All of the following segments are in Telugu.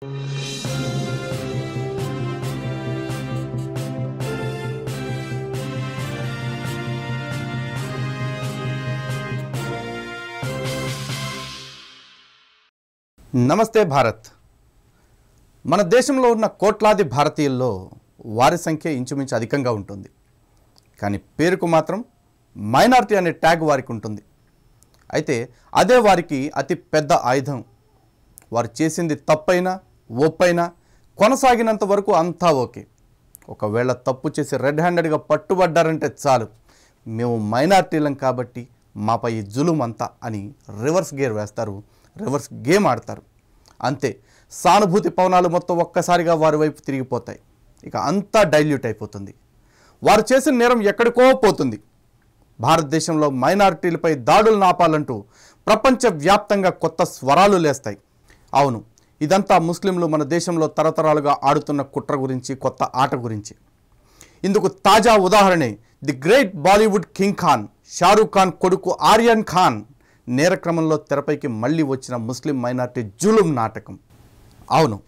నమస్తే భారత్ మన దేశంలో ఉన్న కోట్లాది భారతీయుల్లో వారి సంఖ్య ఇంచుమించు అధికంగా ఉంటుంది కానీ పేరుకు మాత్రం మైనార్టీ అనే ట్యాగ్ వారికి ఉంటుంది అయితే అదే వారికి అతి పెద్ద ఆయుధం వారు చేసింది తప్పైనా ఒప్పైనా కొనసాగినంత వరకు అంతా ఓకే ఒకవేళ తప్పు చేసి రెడ్ హ్యాండెడ్గా పట్టుబడ్డారంటే చాలు మేము మైనార్టీలం కాబట్టి మాపై జులుం అంతా అని రివర్స్ గేర్ వేస్తారు రివర్స్ గేమ్ ఆడతారు అంతే సానుభూతి పవనాలు మొత్తం ఒక్కసారిగా వారి వైపు తిరిగిపోతాయి ఇక అంతా డైల్యూట్ అయిపోతుంది వారు చేసిన నేరం ఎక్కడికో పోతుంది భారతదేశంలో మైనారిటీలపై దాడులు నాపాలంటూ ప్రపంచవ్యాప్తంగా కొత్త స్వరాలు లేస్తాయి అవును ఇదంతా ముస్లింలు మన దేశంలో తరతరాలుగా ఆడుతున్న కుట్ర గురించి కొత్త ఆట గురించి ఇందుకు తాజా ఉదాహరణే the great Bollywood king Khan Shahrukh Khan కొడుకు ఆర్యన్ ఖాన్ నేరక్రమంలో తెరపైకి మళ్ళీ వచ్చిన ముస్లిం మైనార్టీ జులుం నాటకం అవును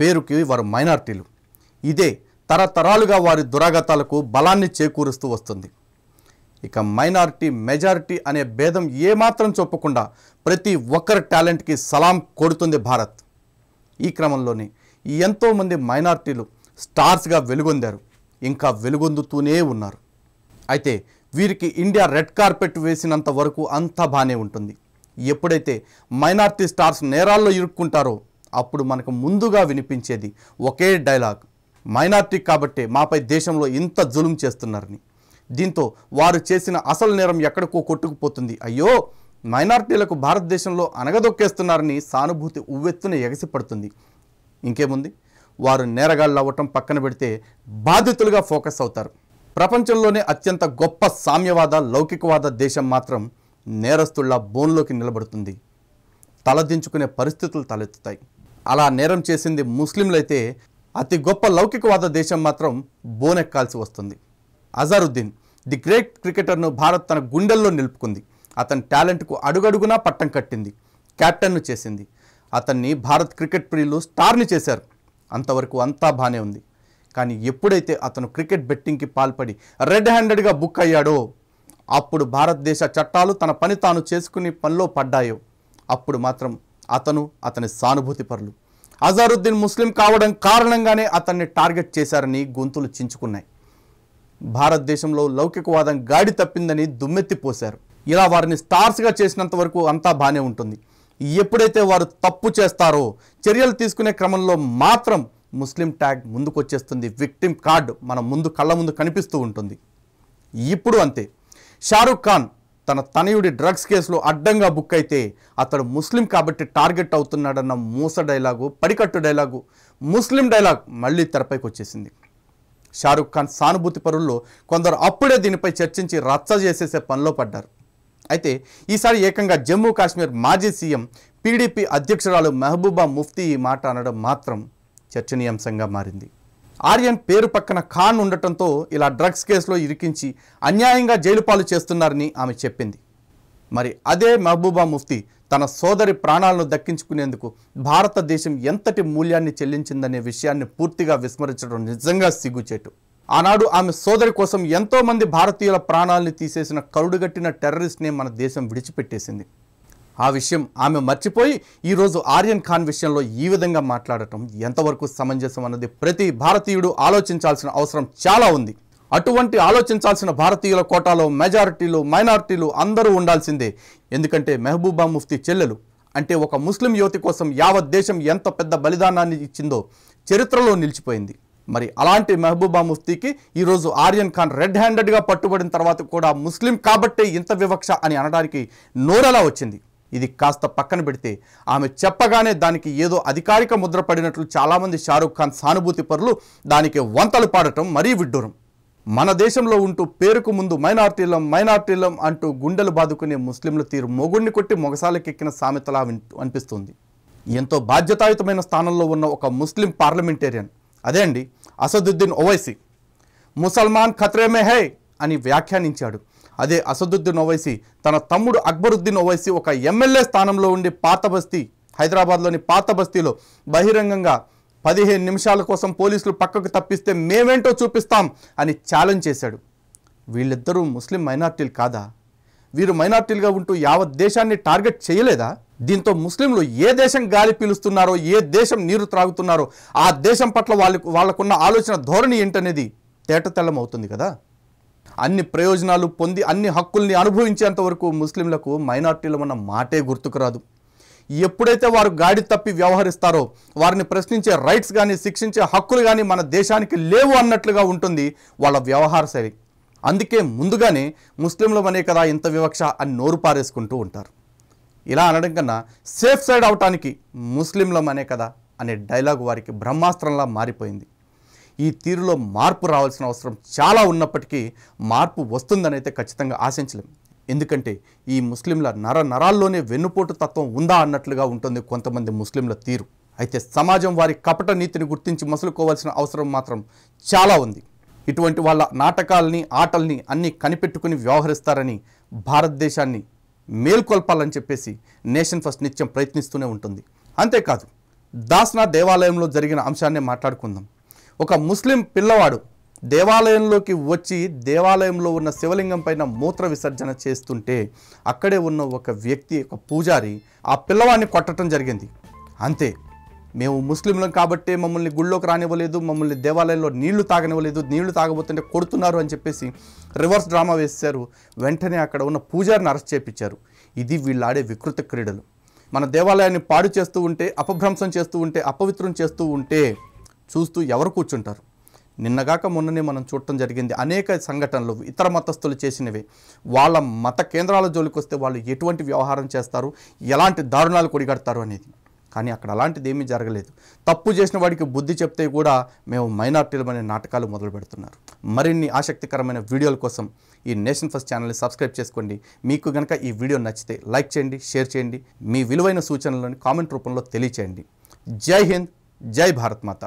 పేరుకి వారు మైనార్టీలు ఇదే తరతరాలుగా వారి దురాగతాలకు బలాన్ని చేకూరుస్తూ వస్తుంది ఇక మైనారిటీ మెజారిటీ అనే భేదం ఏమాత్రం చెప్పకుండా ప్రతి ఒక్కరి టాలెంట్కి సలాం కొడుతుంది భారత్ ఈ క్రమంలోనే ఎంతోమంది మైనార్టీలు స్టార్స్గా వెలుగొందారు ఇంకా వెలుగొందుతూనే ఉన్నారు అయితే వీరికి ఇండియా రెడ్ కార్పెట్ వేసినంత వరకు అంతా బాగానే ఉంటుంది ఎప్పుడైతే మైనార్టీ స్టార్స్ నేరాల్లో ఇరుక్కుంటారో అప్పుడు మనకు ముందుగా వినిపించేది ఒకే డైలాగ్ మైనార్టీ కాబట్టే మాపై దేశంలో ఇంత జులుం చేస్తున్నారని దీంతో వారు చేసిన అసలు నేరం ఎక్కడికో కొట్టుకుపోతుంది అయ్యో మైనార్టీలకు భారతదేశంలో అనగదొక్కేస్తున్నారని సానుభూతి ఉవ్వెత్తున ఎగసిపడుతుంది ఇంకేముంది వారు నేరగాళ్ళు అవ్వటం పక్కన పెడితే బాధితులుగా ఫోకస్ అవుతారు ప్రపంచంలోనే అత్యంత గొప్ప సామ్యవాద లౌకికవాద దేశం మాత్రం నేరస్తుళ్ళ బోన్లోకి నిలబడుతుంది తలదించుకునే పరిస్థితులు తలెత్తుతాయి అలా నేరం చేసింది ముస్లింలైతే అతి గొప్ప లౌకికవాద దేశం మాత్రం బోనెక్కాల్సి వస్తుంది అజారుద్దీన్ ది గ్రేట్ క్రికెటర్ను భారత్ తన గుండెల్లో నిలుపుకుంది అతని టాలెంట్కు అడుగడుగునా పట్టం కట్టింది క్యాప్టెన్ను చేసింది అతన్ని భారత్ క్రికెట్ ప్రియులు స్టార్ని చేశారు అంతవరకు అంతా బాగానే ఉంది కానీ ఎప్పుడైతే అతను క్రికెట్ బెట్టింగ్కి పాల్పడి రెడ్ హ్యాండెడ్గా బుక్ అయ్యాడో అప్పుడు భారతదేశ చట్టాలు తన పని తాను చేసుకుని పనిలో పడ్డాయో అప్పుడు మాత్రం అతను అతని సానుభూతి పరులు అజారుద్దీన్ ముస్లిం కావడం కారణంగానే అతన్ని టార్గెట్ చేశారని గొంతులు చించుకున్నాయి భారతదేశంలో లౌకికవాదం గాడి తప్పిందని దుమ్మెత్తిపోశారు ఇలా వారిని స్టార్స్గా చేసినంత వరకు అంతా బాగానే ఉంటుంది ఎప్పుడైతే వారు తప్పు చేస్తారో చర్యలు తీసుకునే క్రమంలో మాత్రం ముస్లిం ట్యాగ్ ముందుకు వచ్చేస్తుంది విక్టిమ్ కార్డ్ మన ముందు కళ్ళ ముందు కనిపిస్తూ ఉంటుంది ఇప్పుడు అంతే షారుఖ్ ఖాన్ తన తనయుడి డ్రగ్స్ కేసులో అడ్డంగా బుక్ అయితే అతడు ముస్లిం కాబట్టి టార్గెట్ అవుతున్నాడన్న మూస డైలాగు పడికట్టు డైలాగు ముస్లిం డైలాగ్ మళ్ళీ తెరపైకి వచ్చేసింది షారుఖ్ ఖాన్ సానుభూతి పరుల్లో కొందరు అప్పుడే దీనిపై చర్చించి రచ్చ చేసేసే పనిలో పడ్డారు అయితే ఈసారి ఏకంగా జమ్మూ కాశ్మీర్ మాజీ సీఎం పీడీపీ అధ్యక్షురాలు మెహబూబా ముఫ్తీ ఈ మాట అనడం మాత్రం చర్చనీయాంశంగా మారింది ఆర్యన్ పేరు పక్కన ఖాన్ ఉండటంతో ఇలా డ్రగ్స్ కేసులో ఇరికించి అన్యాయంగా జైలు పాలు చేస్తున్నారని ఆమె చెప్పింది మరి అదే మహబూబా ముఫ్తీ తన సోదరి ప్రాణాలను దక్కించుకునేందుకు భారతదేశం ఎంతటి మూల్యాన్ని చెల్లించిందనే విషయాన్ని పూర్తిగా విస్మరించడం నిజంగా సిగ్గుచేటు ఆనాడు ఆమె సోదరి కోసం ఎంతోమంది భారతీయుల ప్రాణాలని తీసేసిన కరుడుగట్టిన టెర్రరిస్ట్నే మన దేశం విడిచిపెట్టేసింది ఆ విషయం ఆమె మర్చిపోయి ఈరోజు ఆర్యన్ ఖాన్ విషయంలో ఈ విధంగా మాట్లాడటం ఎంతవరకు సమంజసం అన్నది ప్రతి భారతీయుడు ఆలోచించాల్సిన అవసరం చాలా ఉంది అటువంటి ఆలోచించాల్సిన భారతీయుల కోటాలో మెజారిటీలు మైనారిటీలు అందరూ ఉండాల్సిందే ఎందుకంటే మెహబూబా ముఫ్తీ చెల్లెలు అంటే ఒక ముస్లిం యువతి కోసం యావత్ దేశం ఎంత పెద్ద బలిదానాన్ని ఇచ్చిందో చరిత్రలో నిలిచిపోయింది మరి అలాంటి మెహబూబా ముఫ్తీకి ఈరోజు ఆర్యన్ ఖాన్ రెడ్ హ్యాండెడ్గా పట్టుబడిన తర్వాత కూడా ముస్లిం కాబట్టే ఇంత వివక్ష అని అనడానికి నోరెలా వచ్చింది ఇది కాస్త పక్కన పెడితే ఆమె చెప్పగానే దానికి ఏదో అధికారిక ముద్ర పడినట్లు చాలామంది షారూఖ్ ఖాన్ సానుభూతి పరులు దానికి వంతలు పాడటం మరీ విడ్డూరం మన దేశంలో ఉంటూ పేరుకు ముందు మైనార్టీలం మైనార్టీలం అంటూ గుండెలు బాదుకునే ముస్లింల తీరు మొగుడిని కొట్టి మొగసాలకెక్కిన సామెతలా అనిపిస్తుంది ఎంతో బాధ్యతాయుతమైన స్థానంలో ఉన్న ఒక ముస్లిం పార్లమెంటేరియన్ అదే అండి అసదుద్దీన్ ఓవైసీ ముసల్మాన్ ఖత్రేమే హై అని వ్యాఖ్యానించాడు అదే అసదుద్దీన్ ఓవైసీ తన తమ్ముడు అక్బరుద్దీన్ ఓవైసీ ఒక ఎమ్మెల్యే స్థానంలో ఉండి పాత బస్తీ హైదరాబాద్లోని పాత బస్తీలో బహిరంగంగా పదిహేను నిమిషాల కోసం పోలీసులు పక్కకు తప్పిస్తే మేమేంటో చూపిస్తాం అని ఛాలెంజ్ చేశాడు వీళ్ళిద్దరూ ముస్లిం మైనార్టీలు కాదా వీరు మైనార్టీలుగా ఉంటూ యావత్ దేశాన్ని టార్గెట్ చేయలేదా దీంతో ముస్లింలు ఏ దేశం గాలి పీలుస్తున్నారో ఏ దేశం నీరు త్రాగుతున్నారో ఆ దేశం పట్ల వాళ్ళకు వాళ్ళకున్న ఆలోచన ధోరణి ఏంటనేది తేటతెల్లమవుతుంది కదా అన్ని ప్రయోజనాలు పొంది అన్ని హక్కుల్ని అనుభవించేంతవరకు ముస్లింలకు మైనార్టీలు ఉన్న మాటే గుర్తుకురాదు ఎప్పుడైతే వారు గాడి తప్పి వ్యవహరిస్తారో వారిని ప్రశ్నించే రైట్స్ కానీ శిక్షించే హక్కులు కానీ మన దేశానికి లేవు అన్నట్లుగా ఉంటుంది వాళ్ళ వ్యవహార శైలి అందుకే ముందుగానే ముస్లింలు అనే కదా ఇంత వివక్ష అని నోరు పారేసుకుంటూ ఉంటారు ఇలా అనడం కన్నా సేఫ్ సైడ్ అవటానికి ముస్లింలం అనే కదా అనే డైలాగ్ వారికి బ్రహ్మాస్త్రంలా మారిపోయింది ఈ తీరులో మార్పు రావాల్సిన అవసరం చాలా ఉన్నప్పటికీ మార్పు వస్తుందనైతే ఖచ్చితంగా ఆశించలేం ఎందుకంటే ఈ ముస్లింల నర నరాల్లోనే వెన్నుపోటు తత్వం ఉందా అన్నట్లుగా ఉంటుంది కొంతమంది ముస్లింల తీరు అయితే సమాజం వారి కపట నీతిని గుర్తించి మసులుకోవాల్సిన అవసరం మాత్రం చాలా ఉంది ఇటువంటి వాళ్ళ నాటకాలని ఆటల్ని అన్నీ కనిపెట్టుకుని వ్యవహరిస్తారని భారతదేశాన్ని మేల్కొల్పాలని చెప్పేసి నేషన్ ఫస్ట్ నిత్యం ప్రయత్నిస్తూనే ఉంటుంది అంతేకాదు దాస్నా దేవాలయంలో జరిగిన అంశాన్ని మాట్లాడుకుందాం ఒక ముస్లిం పిల్లవాడు దేవాలయంలోకి వచ్చి దేవాలయంలో ఉన్న శివలింగం పైన మూత్ర విసర్జన చేస్తుంటే అక్కడే ఉన్న ఒక వ్యక్తి ఒక పూజారి ఆ పిల్లవాడిని కొట్టడం జరిగింది అంతే మేము ముస్లింలం కాబట్టి మమ్మల్ని గుళ్ళోకి రానివ్వలేదు మమ్మల్ని దేవాలయంలో నీళ్లు తాగనివ్వలేదు నీళ్లు తాగబోతుంటే కొడుతున్నారు అని చెప్పేసి రివర్స్ డ్రామా వేశారు వెంటనే అక్కడ ఉన్న పూజారిని అరెస్ట్ చేపించారు ఇది వీళ్ళు ఆడే వికృత క్రీడలు మన దేవాలయాన్ని పాడు చేస్తూ ఉంటే అపభ్రంశం చేస్తూ ఉంటే అపవిత్రం చేస్తూ ఉంటే చూస్తూ ఎవరు కూర్చుంటారు నిన్నగాక మొన్ననే మనం చూడటం జరిగింది అనేక సంఘటనలు ఇతర మతస్థులు చేసినవి వాళ్ళ మత కేంద్రాల జోలికి వస్తే వాళ్ళు ఎటువంటి వ్యవహారం చేస్తారు ఎలాంటి దారుణాలు కొడిగడతారు అనేది కానీ అక్కడ అలాంటిది ఏమీ జరగలేదు తప్పు చేసిన వాడికి బుద్ధి చెప్తే కూడా మేము అనే నాటకాలు మొదలు పెడుతున్నారు మరిన్ని ఆసక్తికరమైన వీడియోల కోసం ఈ నేషన్ ఫస్ట్ ఛానల్ని సబ్స్క్రైబ్ చేసుకోండి మీకు కనుక ఈ వీడియో నచ్చితే లైక్ చేయండి షేర్ చేయండి మీ విలువైన సూచనలను కామెంట్ రూపంలో తెలియచేయండి జై హింద్ జై భారత్ మాత